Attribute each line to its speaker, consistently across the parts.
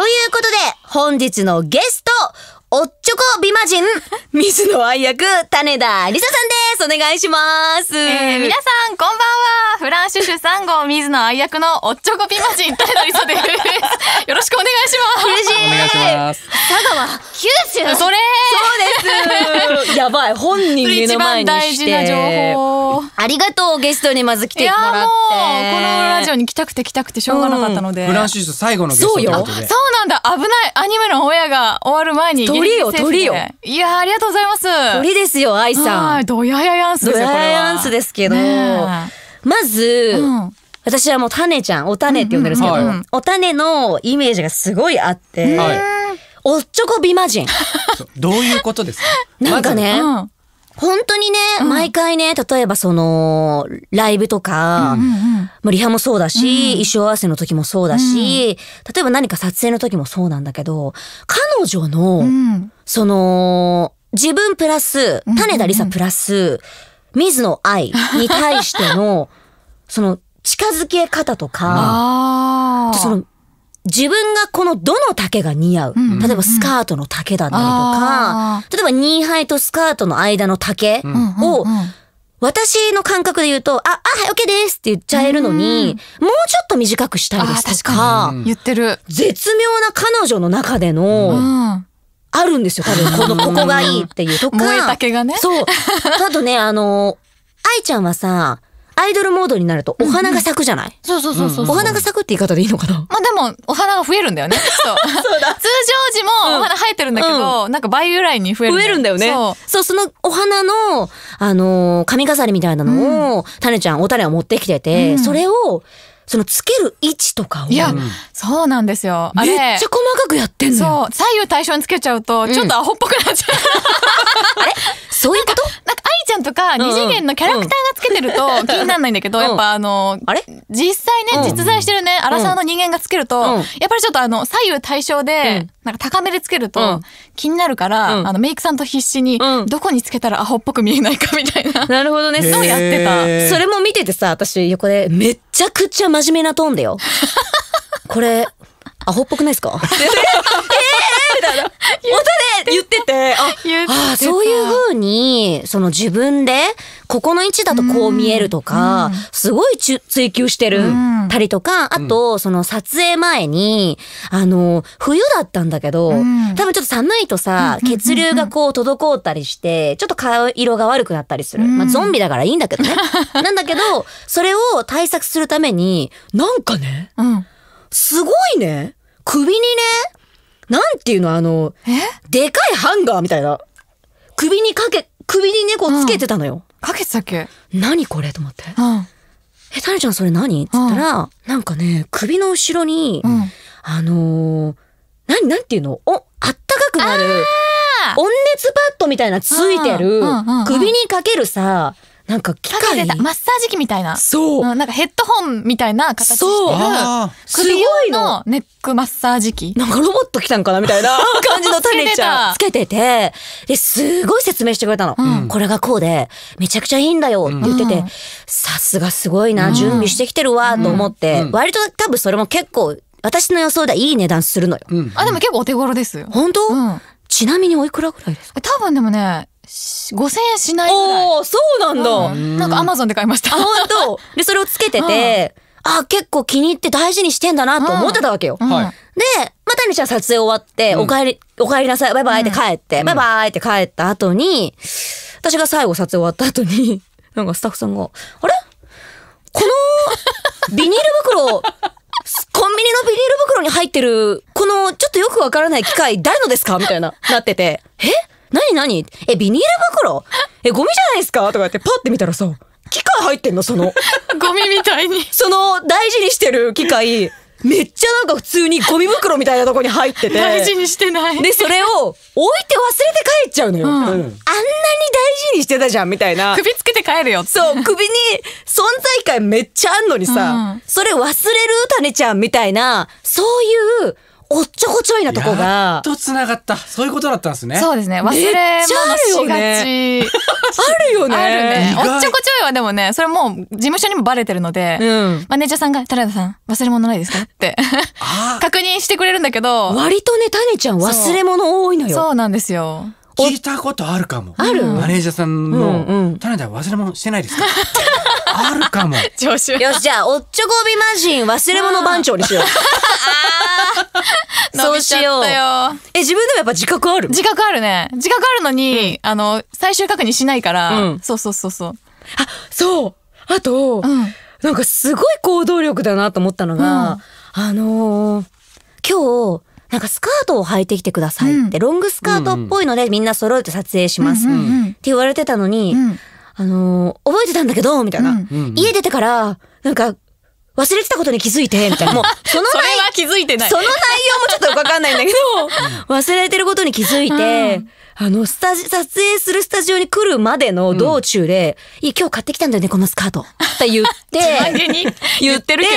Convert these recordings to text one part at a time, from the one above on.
Speaker 1: ということで、本日のゲスト、おっちょこ美魔人、水野愛役、種田理沙さ
Speaker 2: んです。お願いします。えー、皆さん、こんばんは。フランシュシュ3号水野愛役のおっちょこぴまちん、タレのりそです。よろしくお願いします。嬉しい。お願いします。佐川九州それそうですや
Speaker 1: ばい本人目の前にして一番大事な情
Speaker 2: 報ありがとうゲストにまず来いていやもうこのラジオに来たくて来たくてしょうがなかったので、フランシュシュ最後のゲストということそうで。なんだ危ないアニメの親が終わる前に鳥よギリいやありがとうございます鳥ですよ愛さ
Speaker 1: んドヤヤヤンスですよこれはヤヤンス
Speaker 2: ですけどね
Speaker 1: まず、うん私はもうタネちゃん、おタネって呼んでるんですけど、うんうんはい、おタネのイメージがすごいあって、はい、おっちょこ美魔人。どういうことですか
Speaker 2: なんかね、
Speaker 1: ま、本当にね、毎回ね、例えばその、ライブとか、うんうんうん、まあ、リハもそうだし、うん、衣装合わせの時もそうだし、うん、例えば何か撮影の時もそうなんだけど、彼女の、その、自分プラス、種田理沙プラス、うんうん水野愛に対しての、その、近づけ方とか、その、自分がこのどの丈が似合う。例えばスカートの丈だったりとか、例えばニーハイとスカートの間の丈を、私の感覚で言うと、あ、あ、はい、オッケーですって言っちゃえるのに、うん、もうちょっと短くしたいですとか、か言ってる。絶妙な彼女の中での、うん、あるんですよ、多分。この、ここがいいっていうとか。燃えたけがね。そう。あとね、あの、愛ちゃんはさ、アイドルモードになるとお花が咲くじゃない、そう
Speaker 2: そうそうそうお花が咲くって言い方でいいのかなまあでも、お花が増えるんだよね。そう。そうだ。通常時もお花生えてるんだけど、なんか倍ぐらいに増える。増えるんだよね。そう。そう、そのお花の、
Speaker 1: あのー、髪飾りみたいなのを、タネちゃん、おタネを持ってきてて、それ
Speaker 2: を、そのつける位置とかを。いや、そうなんですよ。あれ。めっちゃ細かくやってんのそう。左右対称につけちゃうと、ちょっとアホっぽくなっちゃう。二次元のキャラクターがつけてると気にならないんだけど、やっぱあの、あれ実際ね、実在してるね、荒沢の人間がつけると、やっぱりちょっとあの、左右対称で、なんか高めでつけると気になるから、あの、メイクさんと必死に、どこにつけたらアホっぽく見えないかみたいな。なるほどね。そうやってた。それも見ててさ、私横でめちゃく
Speaker 1: ちゃ真面目なトーンだよ。これ、アホっぽくないですか
Speaker 2: みたい音で言ってて、あ、あそうい
Speaker 1: う風に、その自分で、ここの位置だとこう見えるとか、すごい追求してるたりとか、あと、その撮影前に、あの、冬だったんだけど、多分ちょっと寒いとさ、血流がこう滞ったりして、ちょっと顔色が悪くなったりする。まあ、ゾンビだからいいんだけどね。なんだけど、それを対策するために、なんかね、すごいね。首にね、なんていうのあの、でかいハンガーみたいな。首にかけ、首に猫つけてたのよ。かけてたっけ何これと思って。え、タネちゃんそれ何って言ったら、なんかね、首の後ろに、あのー、何、なんていうのお、あった
Speaker 2: かくなる、温熱パッドみたいなついてる、首にかけるさ、なんか機械マッサージ機みたいな。そう、うん。なんかヘッドホンみたいな形してる。ごいのネックマッサージ機。なんかロボット来たんかなみたいな 感じのタネちゃん。つ
Speaker 1: けてて、で、すごい説明してくれたの。うん、これがこうで、めちゃくちゃいいんだよって言ってて、さすがすごいな、準備してきてるわ、と思って、割
Speaker 2: と多分それも結構、
Speaker 1: 私の予想ではいい値段するのよ。うん、あ、でも
Speaker 2: 結構お手頃ですよ。本当、うん、ちなみにおいくらぐらいですか多分でもね、5000円しないぐらい。おお、そうなんだ、うん、なんかアマゾンで買いました。本当 で、それをつけてて、あ、
Speaker 1: 結構気に入って大事にしてんだなと思ってたわけよ。で、またにちゃん撮影終わって、うん、お帰り、お帰りなさい、バイバイって帰って、バイバイって帰った後に、私が最後撮影終わった後に、なんかスタッフさんが、あれこの、ビニール袋、コンビニのビニール袋に入ってる、このちょっとよくわからない機械、誰のですかみたいな、なってて、え何何え、ビニール袋え、ゴミじゃないですかとか言ってパって見たらさ、機械入ってんのその。ゴミみたいに。その大事にしてる機械。めっちゃなんか普通にゴミ袋みたいなとこに入ってて大事にし
Speaker 2: てないでそれを
Speaker 1: 置いて忘れて帰っちゃうのよ、うん、あんなに大事にしてたじゃんみたいな首つけて帰るよそう首に存在感めっちゃあんのにさ、うん、それ忘れる種ちゃんみたいなそういうおっちょこちょいなとこが。と繋がった。そういうことだったんですね。そうですね。忘れ物しがち。あるよね。あるね。おっちょ
Speaker 2: こちょいはでもね、それもう事務所にもバレてるので、うん、マネージャーさんが、タラダさん、忘れ物ないですかって確認してくれるんだけど。割とね、タネちゃん忘れ物多いのよ。そうなんですよ。聞いたことあるかも。あるマネージャーさんの、うんうん、忘れ物してないですか
Speaker 1: あるかも。よし、じゃあ、おっちょこび
Speaker 2: 魔人忘れ物番長にしよう。そうしよう。え、自分でもやっぱ自覚ある自覚あるね。自覚あるのに、あの、最終確認しないから、うん、そうそうそうそう。あ、
Speaker 1: そう。あと、うん、なんかすごい行動力だなと思ったのが、あの今日、なんかスカートを履いてきてくださいって、ロングスカートっぽいのでみんな揃えて撮影しますって言われてたのに、あのー、覚えてたんだけど、みたいな。家出てから、なんか、忘れてたことに気づいて、みたいな。もう、その内容は気づいてない。その内容もちょっとわかんないんだけど、忘れてることに気づいて、あの、スタジ、撮影するスタジオに来るまでの道中で、うん、今日買ってきたんだよね、このスカート。って言って、言ってるけ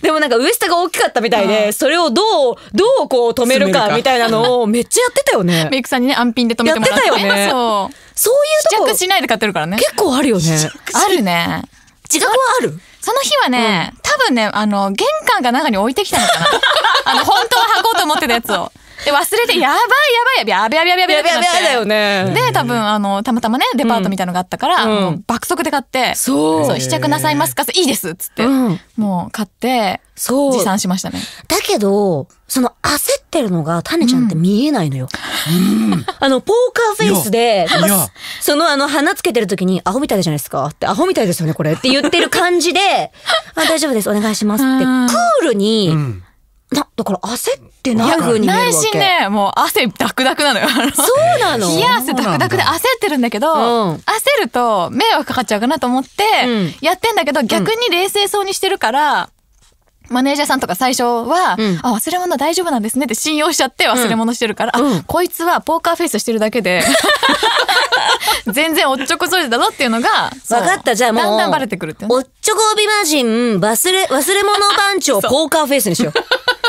Speaker 2: ど。でもなんかウエストが大きかったみたいで、それをどう、どうこう止めるかみたいなのをめっちゃやってたよね。メイクさんにね、安品で止めてもらって。やってたよね。そう。そういうとこ。試着しないで買ってるからね。結構あるよね。あるね。自覚はあるその日はね、うん、多分ね、あの、玄関が中に置いてきたのかな。あの、本当は履こうと思ってたやつを。で忘れてやばいやばいやばいやばいやばいやばいやばやばだよねで多分あのたまたまねデパートみたいのがあったから、もう爆速で買ってそう試着なさいますかいいですっつって、うん、もう買ってそう持参しましたね
Speaker 1: だけどその焦ってるのがタネちゃんって見えないのよ、うん、あのポーカーフェイスでそのあの鼻つけてる時にアホみたいじゃないですかってアホみたいですよねこれって言ってる感じであ大丈夫ですお願いしますってクールに、うん
Speaker 2: な、だから焦ってない風に見えるわけ。ね、もう汗ダクダクなのよ。そうなの 冷や汗ダクダクで焦ってるんだけど、うん、焦ると迷惑かかっちゃうかなと思って、やってんだけど、逆に冷静そうにしてるから、マネージャーさんとか最初は、うん、あ、忘れ物大丈夫なんですねって信用しちゃって忘れ物してるから、うん、こいつはポーカーフェイスしてるだけで、全然おっちょこそいだろっていうのが、分かった、じゃあもう、だんだんバレてくるって、おっちょこ美魔人、忘れ、忘れ物
Speaker 1: 番長、ポーカーフェイスにしよう。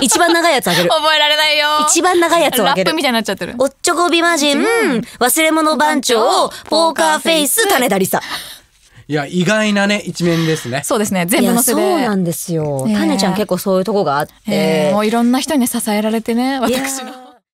Speaker 1: 一番長いやつあげる。覚
Speaker 2: えられないよ。一番長いやつをあげる。ラ
Speaker 1: ップみたいになっちゃってる。おっちょこび魔人、忘れ物番長、ポーカーフェイス、種田理沙。いや、意外なね、一面ですね。そうですね。全部のせで。そうなんですよ。種、えー、ちゃん結構そういうとこがあって。えー、もういろんな人に、ね、支えられてね、私の。